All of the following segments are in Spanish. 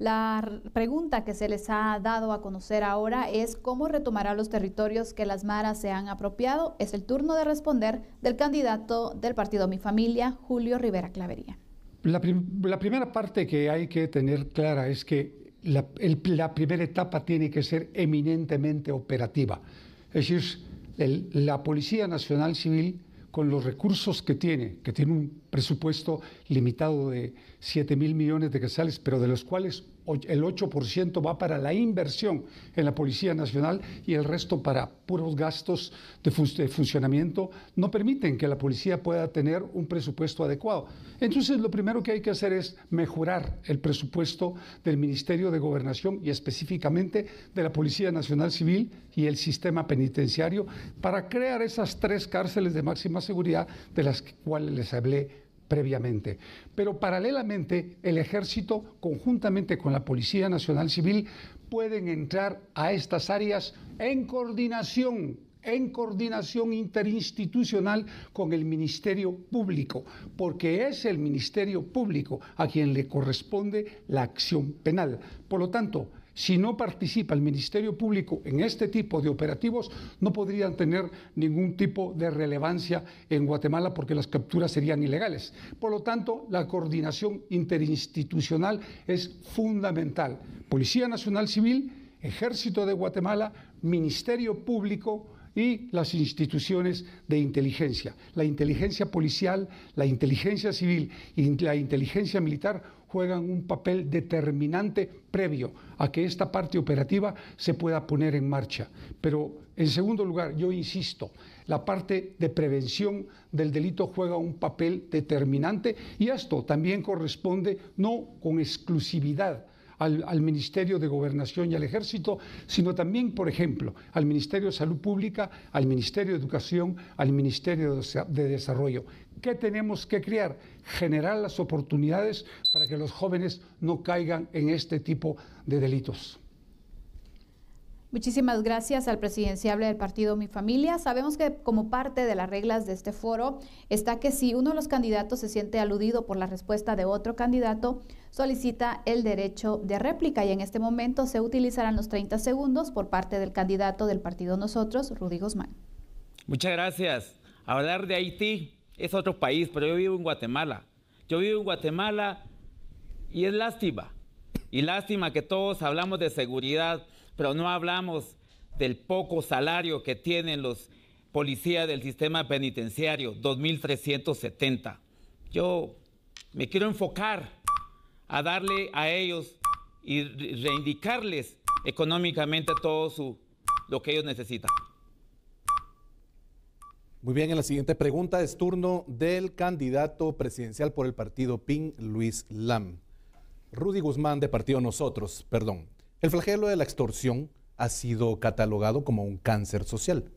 La pregunta que se les ha dado a conocer ahora es cómo retomará los territorios que las maras se han apropiado. Es el turno de responder del candidato del partido Mi Familia, Julio Rivera Clavería. La, primera parte que hay que tener clara es que la, primera etapa tiene que ser eminentemente operativa. Es decir, la Policía Nacional Civil con los recursos que tiene, que tiene un presupuesto limitado de 7 mil millones de casales, pero de los cuales el 8% va para la inversión en la Policía Nacional y el resto para puros gastos de, funcionamiento, no permiten que la policía pueda tener un presupuesto adecuado. Entonces, lo primero que hay que hacer es mejorar el presupuesto del Ministerio de Gobernación y específicamente de la Policía Nacional Civil y el sistema penitenciario para crear esas tres cárceles de máxima seguridad de las cuales les hablé previamente. Pero paralelamente, el ejército, conjuntamente con la Policía Nacional Civil, pueden entrar a estas áreas en coordinación en coordinación interinstitucional con el Ministerio Público, porque es el Ministerio Público a quien le corresponde la acción penal. Por lo tanto, si no participa el Ministerio Público en este tipo de operativos, no podrían tener ningún tipo de relevancia en Guatemala porque las capturas serían ilegales. Por lo tanto, la coordinación interinstitucional es fundamental. Policía Nacional Civil, Ejército de Guatemala, Ministerio Público, y las instituciones de inteligencia. La inteligencia policial, la inteligencia civil y la inteligencia militar juegan un papel determinante previo a que esta parte operativa se pueda poner en marcha. Pero, en segundo lugar, yo insisto, la parte de prevención del delito juega un papel determinante y esto también corresponde no con exclusividad al, Ministerio de Gobernación y al Ejército, sino también, por ejemplo, al Ministerio de Salud Pública, al Ministerio de Educación, al Ministerio de Desarrollo. ¿Qué tenemos que crear? Generar las oportunidades para que los jóvenes no caigan en este tipo de delitos. Muchísimas gracias al presidenciable del partido Mi Familia. Sabemos que como parte de las reglas de este foro está que si uno de los candidatos se siente aludido por la respuesta de otro candidato, solicita el derecho de réplica y en este momento se utilizarán los 30 segundos por parte del candidato del partido Nosotros, Rudy Guzmán. Muchas gracias. Hablar de Haití es otro país, pero yo vivo en Guatemala. Yo vivo en Guatemala y es lástima. Y lástima que todos hablamos de seguridad, pero no hablamos del poco salario que tienen los policías del sistema penitenciario, 2.370. Yo me quiero enfocar a darle a ellos y reivindicarles económicamente todo su, lo que ellos necesitan. Muy bien, en la siguiente pregunta es turno del candidato presidencial por el partido PIN, Luis Lam. Rudy Guzmán de Partido Nosotros, perdón. El flagelo de la extorsión ha sido catalogado como un cáncer social.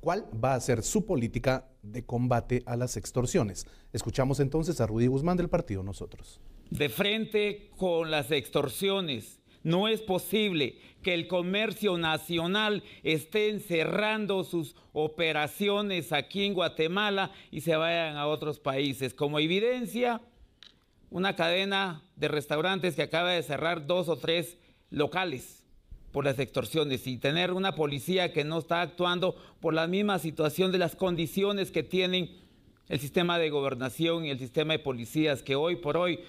¿Cuál va a ser su política de combate a las extorsiones? Escuchamos entonces a Rudy Guzmán del Partido Nosotros. De frente con las extorsiones no es posible que el comercio nacional esté cerrando sus operaciones aquí en Guatemala y se vayan a otros países. Como evidencia, una cadena de restaurantes que acaba de cerrar dos o tres locales por las extorsiones y tener una policía que no está actuando por la misma situación de las condiciones que tienen el sistema de gobernación y el sistema de policías que hoy por hoy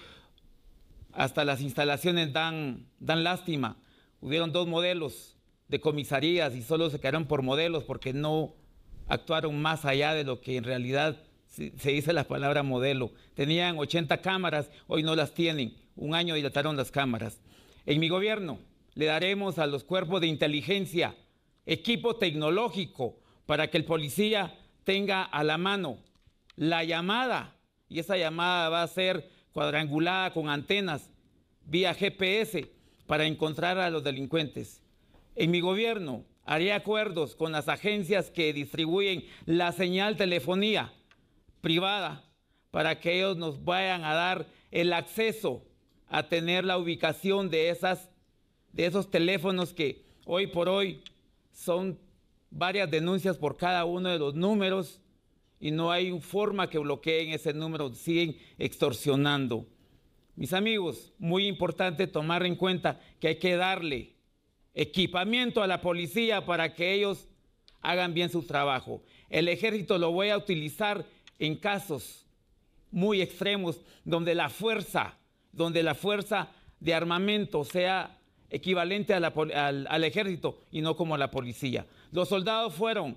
hasta las instalaciones dan, dan lástima. Hubieron dos modelos de comisarías y solo se quedaron por modelos porque no actuaron más allá de lo que en realidad se dice la palabra modelo. Tenían 80 cámaras, hoy no las tienen. Un año dilataron las cámaras. En mi gobierno le daremos a los cuerpos de inteligencia equipo tecnológico para que el policía tenga a la mano la llamada y esa llamada va a ser cuadrangulada con antenas vía GPS para encontrar a los delincuentes. En mi gobierno haré acuerdos con las agencias que distribuyen la señal telefonía privada para que ellos nos vayan a dar el acceso a tener la ubicación de, esas, de esos teléfonos que hoy por hoy son varias denuncias por cada uno de los números y no hay forma que bloqueen ese número, siguen extorsionando. Mis amigos, muy importante tomar en cuenta que hay que darle equipamiento a la policía para que ellos hagan bien su trabajo. El ejército lo voy a utilizar en casos muy extremos donde la fuerza, donde la fuerza de armamento sea equivalente al, ejército y no como la policía. Los soldados fueron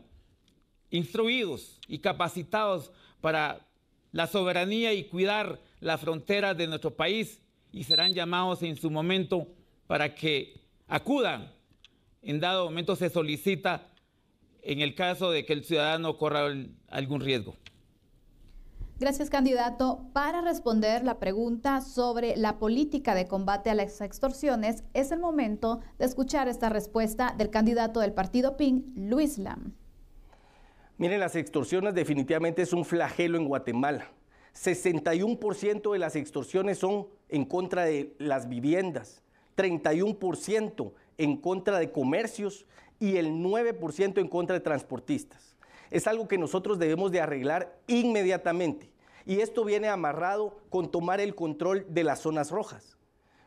instruidos y capacitados para la soberanía y cuidar las fronteras de nuestro país y serán llamados en su momento para que acudan. En dado momento se solicita en el caso de que el ciudadano corra algún riesgo. Gracias, candidato. Para responder la pregunta sobre la política de combate a las extorsiones, es el momento de escuchar esta respuesta del candidato del partido PIN, Luis Lam. Miren, las extorsiones definitivamente es un flagelo en Guatemala. 61% de las extorsiones son en contra de las viviendas, 31% en contra de comercios y el 9% en contra de transportistas. Es algo que nosotros debemos de arreglar inmediatamente. Y esto viene amarrado con tomar el control de las zonas rojas.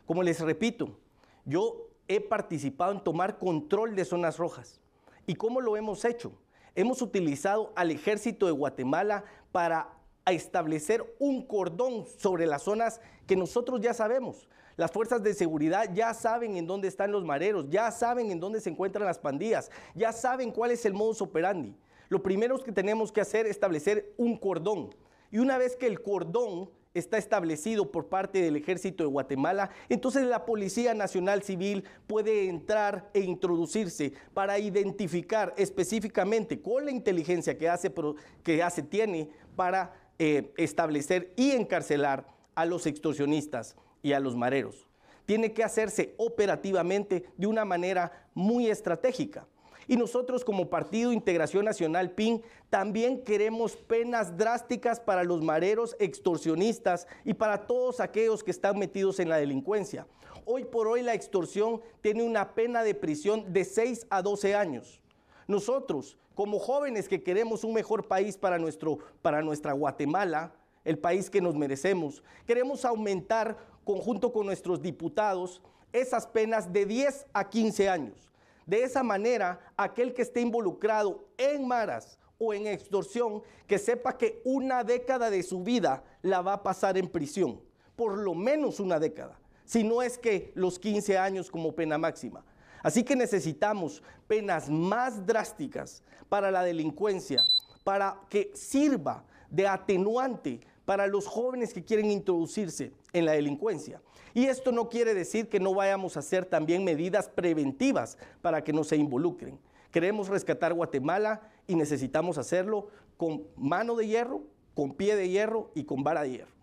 Como les repito, yo he participado en tomar control de zonas rojas. ¿Y cómo lo hemos hecho? Hemos utilizado al ejército de Guatemala para establecer un cordón sobre las zonas que nosotros ya sabemos. Las fuerzas de seguridad ya saben en dónde están los mareros, ya saben en dónde se encuentran las pandillas, ya saben cuál es el modus operandi. Lo primero que tenemos que hacer es establecer un cordón. Y una vez que el cordón está establecido por parte del ejército de Guatemala, entonces la Policía Nacional Civil puede entrar e introducirse para identificar específicamente con la inteligencia que hace, que hace tiene para eh, establecer y encarcelar a los extorsionistas y a los mareros. Tiene que hacerse operativamente de una manera muy estratégica. Y nosotros como Partido Integración Nacional PIN también queremos penas drásticas para los mareros extorsionistas y para todos aquellos que están metidos en la delincuencia. Hoy por hoy la extorsión tiene una pena de prisión de 6 a 12 años. Nosotros, como jóvenes que queremos un mejor país para, nuestro, para nuestra Guatemala, el país que nos merecemos, queremos aumentar conjunto con nuestros diputados esas penas de 10 a 15 años de esa manera, aquel que esté involucrado en maras o en extorsión, que sepa que una década de su vida la va a pasar en prisión, por lo menos una década, si no es que los 15 años como pena máxima. Así que necesitamos penas más drásticas para la delincuencia, para que sirva de atenuante para los jóvenes que quieren introducirse en la delincuencia. Y esto no quiere decir que no vayamos a hacer también medidas preventivas para que no se involucren. Queremos rescatar Guatemala y necesitamos hacerlo con mano de hierro, con pie de hierro y con vara de hierro.